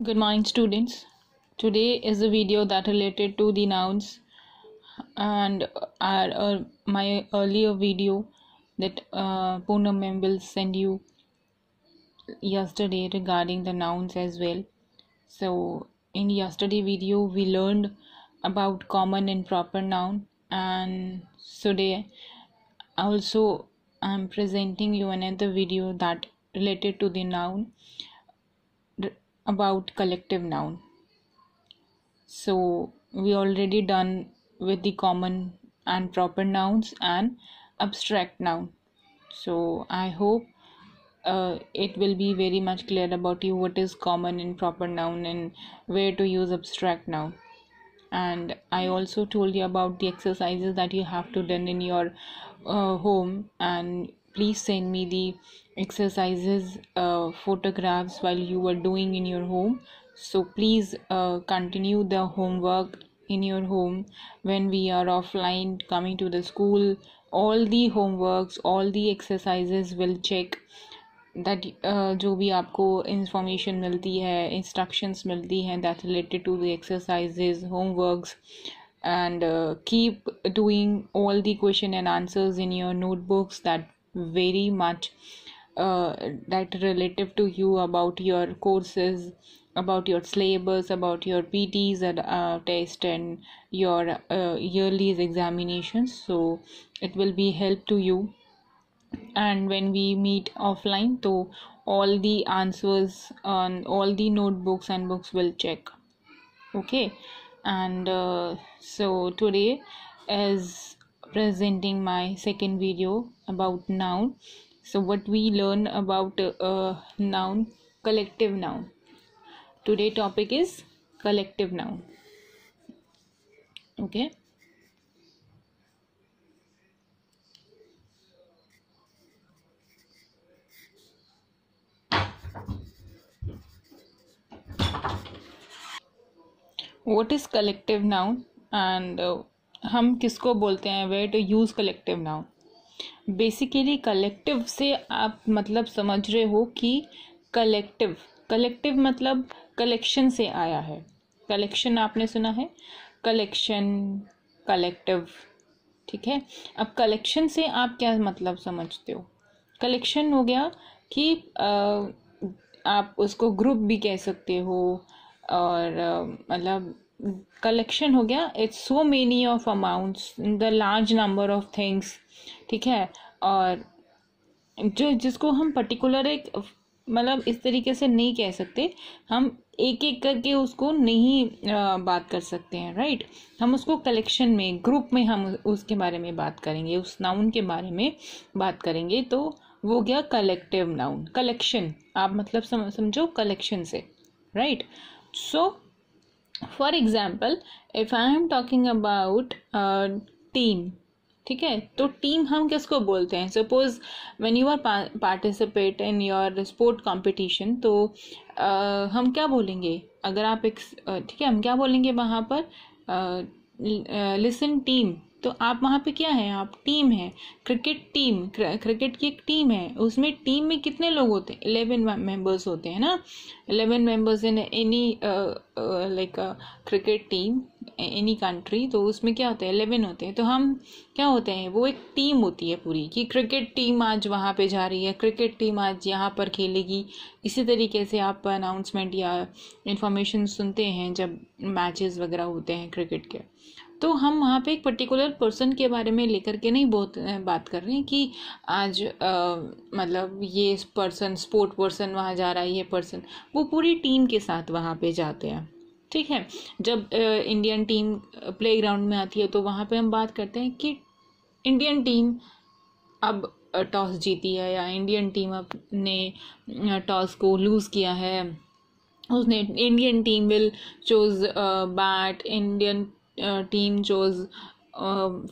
Good morning, students. Today is a video that related to the nouns, and our, uh, my earlier video that uh, Poonam will send you yesterday regarding the nouns as well. So in yesterday video we learned about common and proper noun, and today also I'm presenting you another video that related to the noun about collective noun so we already done with the common and proper nouns and abstract noun so i hope uh, it will be very much clear about you what is common and proper noun and where to use abstract noun and i also told you about the exercises that you have to done in your uh, home and please send me the exercises photographs while you are doing in your home so please continue the home work in your home when we are offline coming to the school all the home homework all the exercise will check that जो भी आपको information मिलती है instructions मिलती हैं that related to the home homeworks and keep doing all the question and answers in your notebooks that very much uh, that relative to you about your courses about your syllabus about your pts and uh, test and your uh, yearly examinations so it will be help to you and when we meet offline so all the answers on all the notebooks and books will check okay and uh, so today is presenting my second video about noun so what we learn about uh, noun collective noun today topic is collective noun okay what is collective noun and uh, हम किसको बोलते हैं where to use collective now basically collective से आप मतलब समझ रहे हो कि कलेक्टिव कलेक्टिव मतलब कलेक्शन से आया है कलेक्शन आपने सुना है कलेक्शन कलेक्टिव ठीक है अब कलेक्शन से आप क्या मतलब समझते हो कलेक्शन हो गया कि आप उसको ग्रुप भी कह सकते हो और मतलब कलेक्शन हो गया it's so many of amounts the large number of things ठीक है और जो जिसको हम पर्टिकुलर एक मतलब इस तरीके से नहीं कह सकते हम एक एक करके उसको नहीं बात कर सकते हैं राइट हम उसको कलेक्शन में ग्रुप में हम उसके बारे में बात करेंगे उस नाउन के बारे में बात करेंगे तो वो गया कलेक्टिव नाउन कलेक्शन आप मतलब समझो कलेक्शन से right so so, for example if I am talking about team ठीक है तो टीम हम किसको बोलते हैं suppose when you are participate in your sport competition तो uh, हम क्या बोलेंगे अगर आप एक uh, ठीक uh, है हम क्या बोलेंगे वहाँ पर लिसन uh, टीम तो आप वहाँ पे क्या है आप टीम है क्रिकेट टीम क्रिकेट की एक टीम है उसमें टीम में कितने लोग होते हैं इलेवन मेंबर्स होते हैं ना eleven members in any like cricket team any country तो उसमें क्या होता है इलेवन होते हैं तो हम क्या होते हैं वो एक टीम होती है पूरी कि क्रिकेट टीम आज वहाँ पे जा रही है क्रिकेट टीम आज यहाँ पर खेलेगी इसी तरीके से आप अनाउंसमेंट या इंफॉर्मेशन सुनते हैं जब मैचेस वगैरह होते हैं क्रिकेट के तो हम वहाँ पे एक पर्टिकुलर पर्सन के बारे में लेकर के नहीं बहुत बात कर रहे हैं कि आज आ, मतलब ये पर्सन स्पोर्ट पर्सन वहाँ जा रहा है ये पर्सन वो पूरी टीम के साथ वहाँ पे जाते हैं ठीक है जब इंडियन टीम ग्राउंड में आती है तो वहाँ पे हम बात करते हैं कि इंडियन टीम अब टॉस जीती है या इंडियन टीम अब ने टॉस को लूज़ किया है उसने Indian team will choose bat Indian team chose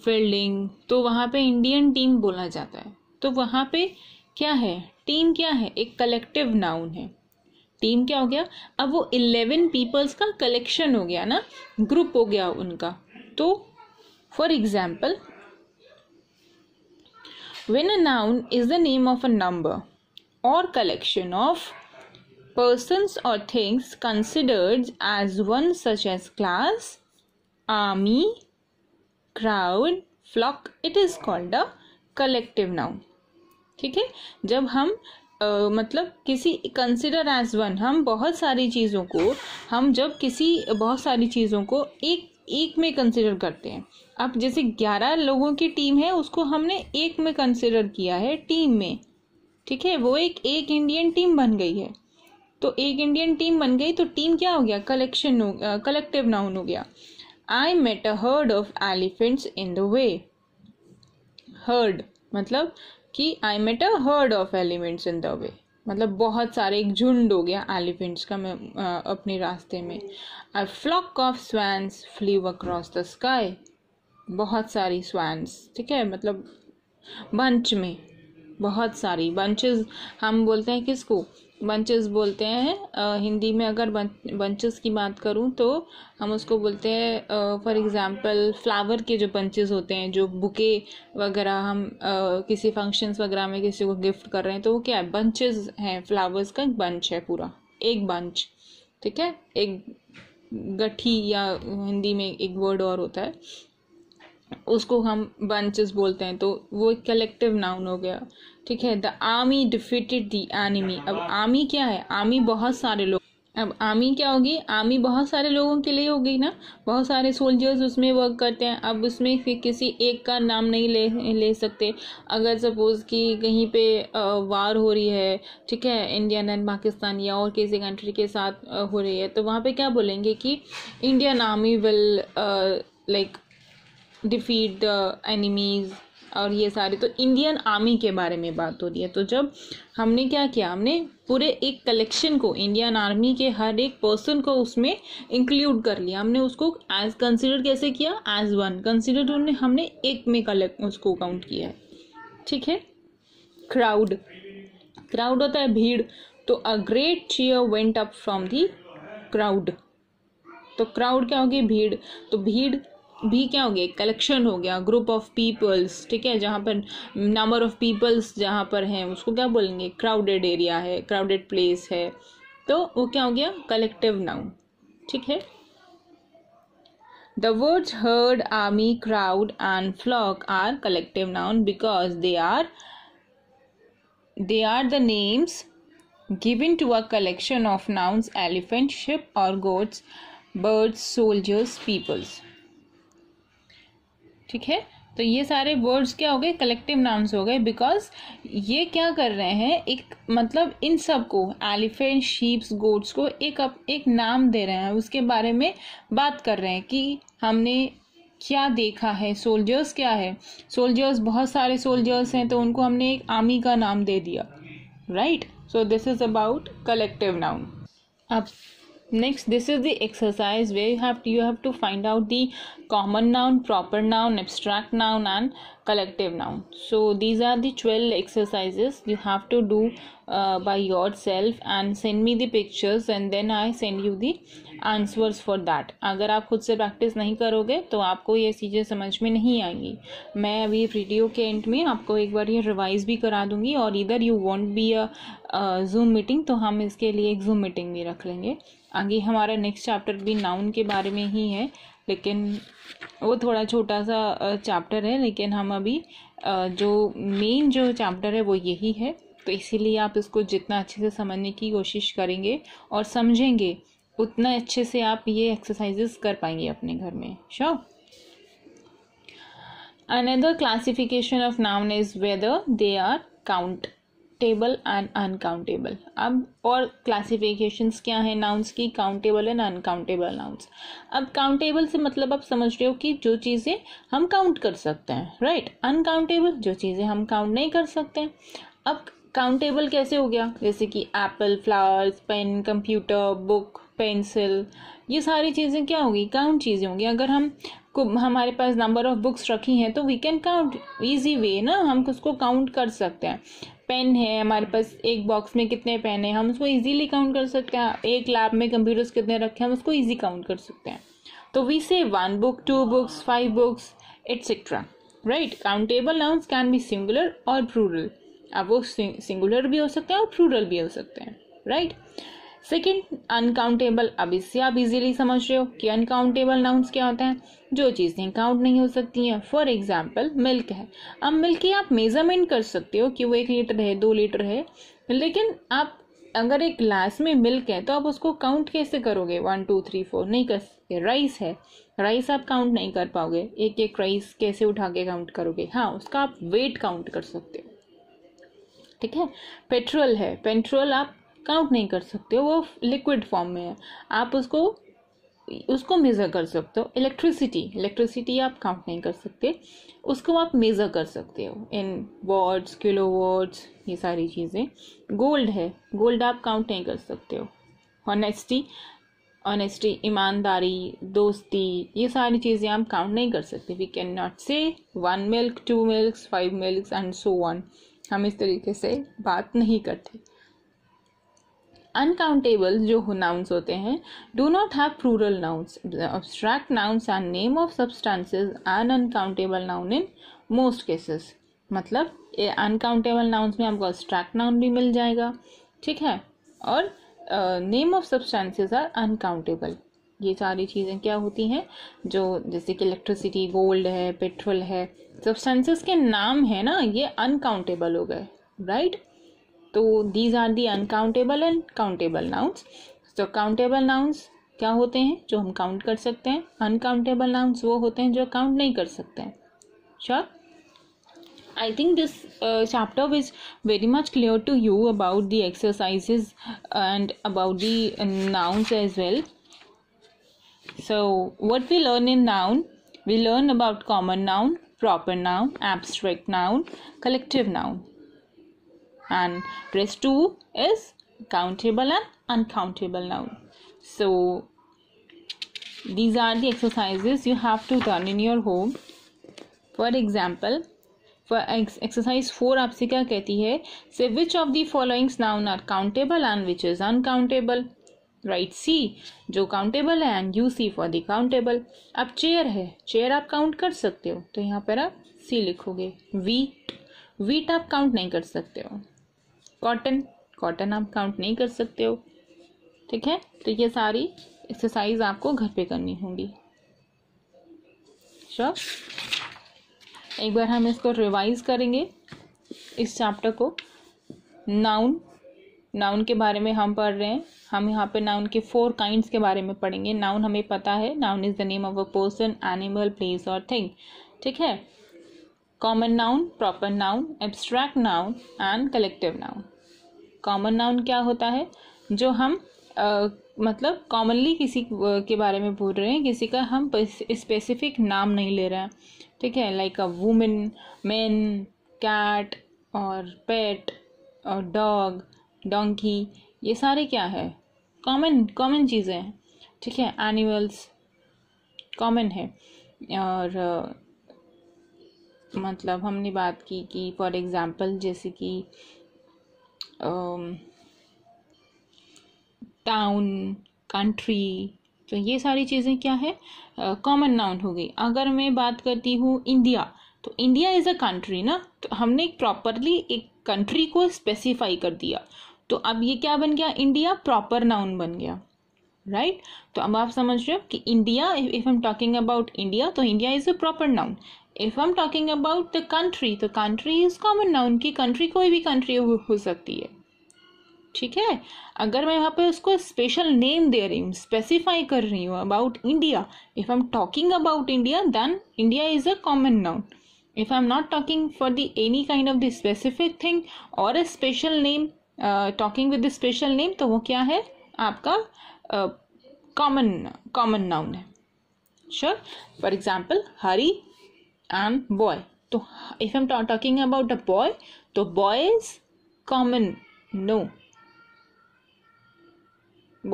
fielding तो वहाँ पे इंडियन टीम बोला जाता है तो वहाँ पे क्या है टीम क्या है एक कलेक्टिव नाउन है टीम क्या हो गया अब वो इलेवन पीपल्स का कलेक्शन हो गया ना ग्रुप हो गया उनका तो for example when a noun is the name of a number और कलेक्शन ऑफ पर्सन्स और things considered as one such as class army, crowd, flock it is called a collective noun ठीक है जब हम Uh, मतलब किसी consider as one हम बहुत सारी चीज़ों को हम जब किसी बहुत सारी चीज़ों को एक एक में कंसिडर करते हैं अब जैसे ग्यारह लोगों की टीम है उसको हमने एक में कंसिडर किया है टीम में ठीक है वो एक एक इंडियन टीम बन गई है तो एक इंडियन टीम बन गई तो टीम क्या हो गया कलेक्शन हो कलेक्टिव नाउन हो गया I met a herd of elephants in the way herd मतलब कि I met a herd of elements in the way मतलब बहुत सारे एक झुंड हो गया एलिफेंट्स का मैं अपने रास्ते में a flock of swans flew across the sky बहुत सारी स्वैंस ठीक है मतलब बंच में बहुत सारी बंचेस हम बोलते हैं किसको बंचेस बोलते हैं आ, हिंदी में अगर बंचेस की बात करूँ तो हम उसको बोलते हैं फॉर एग्ज़ाम्पल फ्लावर के जो बंचेस होते हैं जो बुके वगैरह हम आ, किसी फंक्शंस वगैरह में किसी को गिफ्ट कर रहे हैं तो वो क्या है बंचेस हैं फ्लावर्स का बंच है पूरा एक बंच ठीक है एक गठी या हिंदी में एक वर्ड और होता है उसको हम बंचेस बोलते हैं तो वो एक कलेक्टिव नाउन हो गया ठीक है the army defeated the enemy अब आर्मी क्या है आर्मी बहुत सारे लोग अब आर्मी क्या होगी आर्मी बहुत सारे लोगों के लिए होगी ना बहुत सारे सोल्जर्स उसमें वर्क करते हैं अब उसमें फिर किसी एक का नाम नहीं ले ले सकते अगर सपोज़ कि कहीं पे वार हो रही है ठीक है इंडियन एंड पाकिस्तान या और किसी कंट्री के साथ हो रही है तो वहाँ पे क्या बोलेंगे कि Indian army will like defeat the enemies और ये सारे तो इंडियन आर्मी के बारे में बात हो रही है तो जब हमने क्या किया हमने पूरे एक कलेक्शन को इंडियन आर्मी के हर एक पर्सन को उसमें इंक्लूड कर लिया हमने उसको एज कंसिडर कैसे किया एज वन कंसिडर हमने हमने एक में कलेक्ट उसको काउंट किया है ठीक है क्राउड क्राउड होता है भीड़ तो a great cheer went up from the crowd तो क्राउड क्या होगी भीड़ तो भीड़ भी क्या हो गया कलेक्शन हो गया ग्रुप ऑफ पीपल्स ठीक है जहाँ पर नंबर ऑफ पीपल्स जहाँ पर हैं उसको क्या बोलेंगे क्राउडेड एरिया है क्राउडेड प्लेस है तो वो क्या हो गया कलेक्टिव नाउन ठीक है the words herd army crowd and flock are collective noun because they are they are the names given to a collection of nouns elephant sheep और गोड्स बर्ड्स सोल्जर्स पीपल्स ठीक है तो ये सारे words क्या हो गए कलेक्टिव नाउन्स हो गए बिकॉज ये क्या कर रहे हैं एक मतलब इन सब को एलिफेंट शीप्स गोट्स को एक अप, एक नाम दे रहे हैं उसके बारे में बात कर रहे हैं कि हमने क्या देखा है सोल्जर्स क्या है सोल्जर्स बहुत सारे सोल्जर्स हैं तो उनको हमने एक आर्मी का नाम दे दिया right so this is about collective noun अब next this is the exercise way you have to you have to find out the common noun, proper noun, abstract noun and collective noun. So these are the 12 exercises you have to do uh, by yourself and send me the pictures and then I send you the answers for that अगर आप खुद से practice नहीं करोगे तो आपको ये चीज़ें समझ में नहीं आएंगी मैं अभी वीडियो के एंड में आपको एक बार ये रिवाइज भी करा दूंगी और इधर you won't be a Zoom meeting तो हम इसके लिए एक जूम मीटिंग भी रख लेंगे आगे हमारा नेक्स्ट चैप्टर भी नाउन के बारे में ही है लेकिन वो थोड़ा छोटा सा चैप्टर है लेकिन हम अभी जो मेन जो चैप्टर है वो यही है तो इसीलिए आप इसको जितना अच्छे से समझने की कोशिश करेंगे और समझेंगे उतना अच्छे से आप ये एक्सरसाइजेस कर पाएंगे अपने घर में sure another classification of noun is whether they are countable and uncountable अब और क्लासिफिकेशंस क्या है नाउंस की काउंटेबल एंड अनकाउंटेबल नाउंस अब काउंटेबल से मतलब आप समझ रहे हो कि जो चीज़ें हम काउंट कर सकते हैं राइट अनकाउंटेबल जो चीज़ें हम काउंट नहीं कर सकते हैं अब काउंटेबल कैसे हो गया जैसे कि apple flowers pen computer book pencil ये सारी चीज़ें क्या होगी काउंट चीज़ें होंगी अगर हम हमारे पास नंबर ऑफ बुक्स रखी हैं तो we can count easy way ना हम उसको काउंट कर सकते हैं पेन है हमारे पास एक बॉक्स में कितने पेन है हम उसको इजीली काउंट कर सकते हैं एक लैब में कंप्यूटर्स कितने रखे हैं हम उसको इजी काउंट कर सकते हैं तो we say one book two books five books etcetera right countable nouns can be singular और प्रूरल अब वो सिंगुलर भी हो सकते हैं और प्रूरल भी हो सकते हैं राइट right? सेकेंड अनकाउंटेबल अब इससे आप इजीली समझ रहे हो कि अनकाउंटेबल नाउन्स क्या होते हैं जो चीज़ें काउंट नहीं हो सकती हैं फॉर एग्जाम्पल मिल्क है अब मिल्क की आप मेजरमेंट कर सकते हो कि वो एक लीटर है दो लीटर है लेकिन आप अगर एक ग्लास में मिल्क है तो आप उसको काउंट कैसे करोगे वन टू थ्री फोर नहीं कर सकते राइस है राइस आप काउंट नहीं कर पाओगे एक एक राइस कैसे उठा के काउंट करोगे हाँ उसका आप वेट काउंट कर सकते हो ठीक है पेट्रोल है पेट्रोल आप काउंट नहीं कर सकते हो वो लिक्विड फॉर्म में है आप उसको उसको मेज़र कर सकते हो इलेक्ट्रिसिटी इलेक्ट्रिसिटी आप काउंट नहीं कर सकते उसको आप मेज़र कर सकते हो इन वॉट्स किलो वॉट्स ये सारी चीज़ें गोल्ड है गोल्ड आप काउंट नहीं कर सकते हो ऑनेस्टी ऑनेस्टी ईमानदारी दोस्ती ये सारी चीज़ें आप काउंट नहीं कर सकते we can not say one milk two milk five milk and so on हम इस तरीके से बात नहीं करते अनकाउंटेबल जो नाउन्स होते हैं do not have plural nouns abstract nouns are name of substances and uncountable noun in most cases मतलब अनकाउंटेबल नाउन्स में आपको ऑब्स्ट्रैक्ट नाउन भी मिल जाएगा ठीक है और name of substances are uncountable ये सारी चीज़ें क्या होती हैं जो जैसे कि इलेक्ट्रिसिटी गोल्ड है पेट्रोल है सब्सटेंसेस के नाम है ना ये अनकाउंटेबल हो गए राइट तो these are the uncountable and countable nouns तो काउंटेबल नाउन्स क्या होते हैं जो हम काउंट कर सकते हैं अनकाउंटेबल नाउन्स वो होते हैं जो काउंट नहीं कर सकते हैं sure I think this chapter is very much clear to you about the exercises and about the nouns as well so what we learn in noun we learn about common noun proper noun abstract noun collective noun and rest two is countable and uncountable noun so these are the exercises you have to done in your home for example for ex exercise four आपसे क्या कहती है say which of the following noun are countable and which is uncountable right see जो countable है and you see for the countable अब chair है chair आप count कर सकते हो तो यहाँ पर आप सी लिखोगे वीट वीट आप काउंट नहीं कर सकते हो कॉटन कॉटन आप काउंट नहीं कर सकते हो ठीक है तो ये सारी एक्सरसाइज आपको घर पे करनी होगी श्योर एक बार हम इसको रिवाइज करेंगे इस चैप्टर को नाउन नाउन के बारे में हम पढ़ रहे हैं हम यहाँ पे नाउन के फोर काइंड्स के बारे में पढ़ेंगे नाउन हमें पता है noun is the name of a person animal place और थिंग ठीक है common noun proper noun abstract noun and collective noun common noun क्या होता है जो हम आ, मतलब कॉमनली किसी के बारे में बोल रहे हैं किसी का हम स्पेसिफिक नाम नहीं ले रहे हैं ठीक है like a woman man cat और पेट और डॉग डोंकी ये सारे क्या है कॉमन कॉमन चीज़ें हैं ठीक है एनिमल्स कॉमन है और मतलब हमने बात की कि फॉर एग्ज़ाम्पल जैसे कि टाउन um, कंट्री तो ये सारी चीज़ें क्या है कॉमन नाउन हो गई अगर मैं बात करती हूँ इंडिया तो इंडिया इज़ अ कंट्री ना तो हमने एक प्रॉपरली एक कंट्री को स्पेसिफाई कर दिया तो अब ये क्या बन गया इंडिया प्रॉपर नाउन बन गया राइट right? तो अब आप समझ रहे हो कि India if am talking about India तो India is a proper noun if I am talking about the country तो कंट्री इज़ कॉमन नाउन की कंट्री कोई भी कंट्री हो सकती है ठीक है अगर मैं यहाँ पे उसको स्पेशल नेम दे रही हूँ स्पेसिफाई कर रही हूँ about India if I am talking about India then India is a common noun if I am not talking for the any kind of the specific thing और a special name talking with special name तो वो क्या है आपका common common noun है sure for example Hari and boy तो if I'm talking about a boy तो boy is common no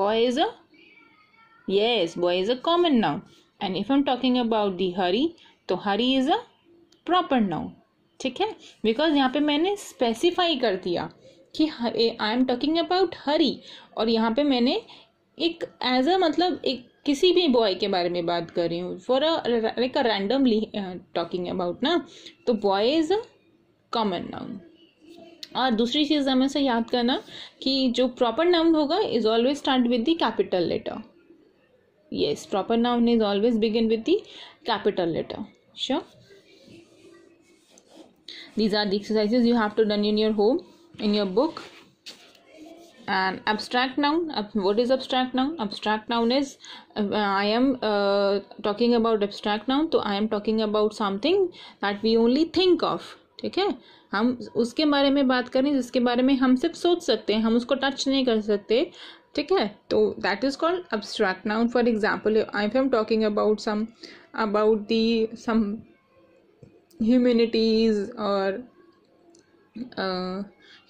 boy is a yes boy is a common noun and if I'm talking about the hurry तो hurry is a proper noun ठीक है because यहाँ पे मैंने specify कर दिया कि I am talking about Hari और यहाँ पे मैंने एक एज अ मतलब एक किसी भी बॉय के बारे में बात कर रही हूँ for a like a randomly talking about ना तो boy is a common noun और दूसरी चीज़ हमें से याद करना कि जो प्रॉपर नाउन होगा is always start with the capital letter yes proper noun is always begin with the capital letter sure these are the exercises you have to done in your home in your book an abstract noun what is abstract noun abstract noun is uh, i am uh, talking about abstract noun so i am talking about something that we only think of ठीक है हम उसके बारे में बात करें जिसके बारे में हम सिर्फ सोच सकते हैं हम उसको टच नहीं कर सकते ठीक है तो that is called abstract noun for example I am talking about some about the some humanities और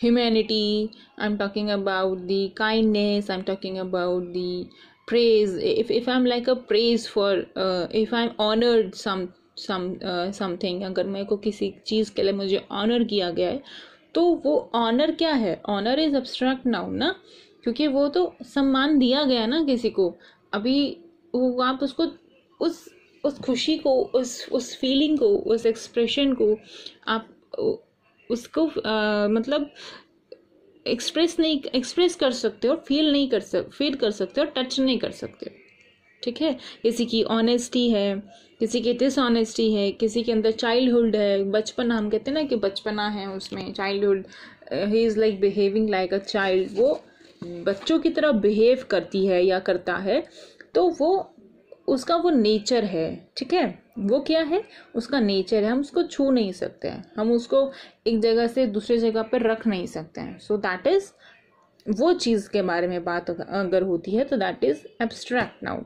humanity i'm talking about the kindness i'm talking about the praise if, if i'm like a praise for uh, if i'm honored some some something uh, अगर मेरे को किसी चीज़ के लिए मुझे honour किया गया है तो वो ऑनर क्या है ऑनर इज़ अब्स्ट्रैक्ट नाउ ना क्योंकि वो तो सम्मान दिया गया ना किसी को अभी वो आप उसको उस उस खुशी को उस उस फीलिंग को उस एक्सप्रेशन को आप उसको आ, मतलब एक्सप्रेस नहीं एक्सप्रेस कर सकते हो फील नहीं कर सक फील कर सकते हो टच नहीं कर सकते हो ठीक है किसी की ऑनेस्टी है किसी की डिसऑनेस्टी है किसी के अंदर चाइल्डहुड है बचपन हम कहते हैं ना कि बचपना है उसमें चाइल्डहुड ही is like behaving like a child वो बच्चों की तरह बिहेव करती है या करता है तो वो उसका वो नेचर है ठीक है वो क्या है उसका नेचर है हम उसको छू नहीं सकते हैं हम उसको एक जगह से दूसरे जगह पर रख नहीं सकते हैं सो दैट इज़ वो चीज़ के बारे में बात अगर होती है तो दैट इज़ एब्स्ट्रैक्ट नाउन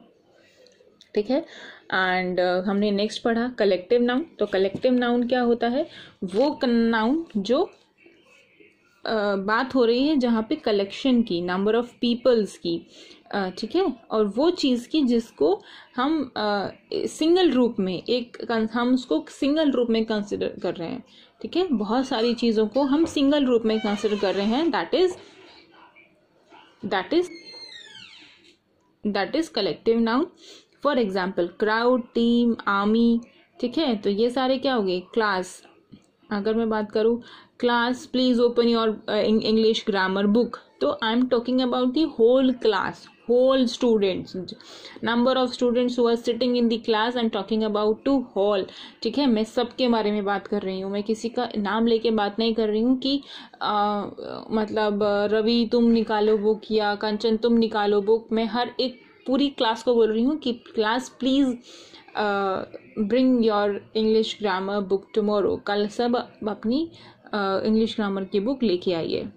ठीक है एंड uh, हमने नेक्स्ट पढ़ा कलेक्टिव नाउन तो कलेक्टिव नाउन क्या होता है वो नाउन जो uh, बात हो रही है जहाँ पे कलेक्शन की नंबर ऑफ पीपल्स की ठीक है और वो चीज़ की जिसको हम आ, सिंगल रूप में एक हम उसको सिंगल रूप में कंसिडर कर रहे हैं ठीक है बहुत सारी चीज़ों को हम सिंगल रूप में कंसिडर कर रहे हैं that is that is that is collective noun for example crowd team army ठीक है तो ये सारे क्या हो गए क्लास अगर मैं बात करूँ class please open your English grammar book तो I am talking about the whole class whole students number of students who are sitting in the class and talking about to hall ठीक है मैं सबके बारे में बात कर रही हूँ मैं किसी का नाम लेके बात नहीं कर रही हूँ कि आ, मतलब रवि तुम निकालो बुक या कंचन तुम निकालो बुक मैं हर एक पूरी क्लास को बोल रही हूँ कि class please bring your English grammar book tomorrow कल सब अपनी इंग्लिश ग्रामर की बुक लेके आइए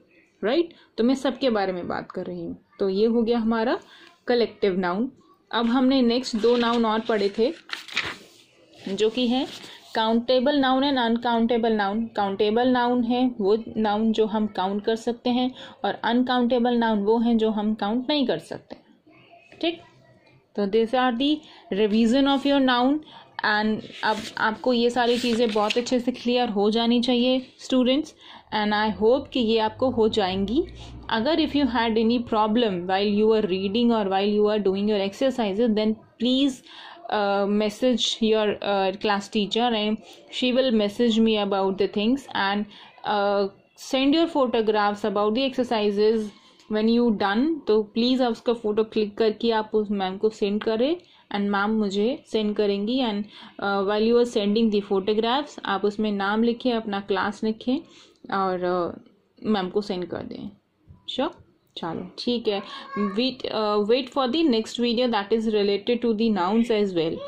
राइट तो मैं सबके बारे में बात कर रही हूँ तो ये हो गया हमारा कलेक्टिव नाउन अब हमने नेक्स्ट दो नाउन और पढ़े थे जो कि है countable noun and uncountable noun countable noun है वो नाउन जो हम काउंट कर सकते हैं और अनकाउंटेबल नाउन वो हैं जो हम काउंट नहीं कर सकते ठीक तो this are the revision of your noun and अब आपको ये सारी चीज़ें बहुत अच्छे से क्लियर हो जानी चाहिए स्टूडेंट्स एंड आई होप कि ये आपको हो जाएंगी अगर if you had any problem while you are reading और while you are doing your exercise then please message your class teacher and she will message me about the things and send your photographs about the exercises when you done तो please आप उसका photo click करके आप उस ma'am को send करें and ma'am मुझे send करेंगी and while you are sending the photographs आप उसमें नाम लिखें अपना क्लास लिखें और मैम को सेंड कर दें शो चलो ठीक है wait wait for the next video that is related to the nouns as well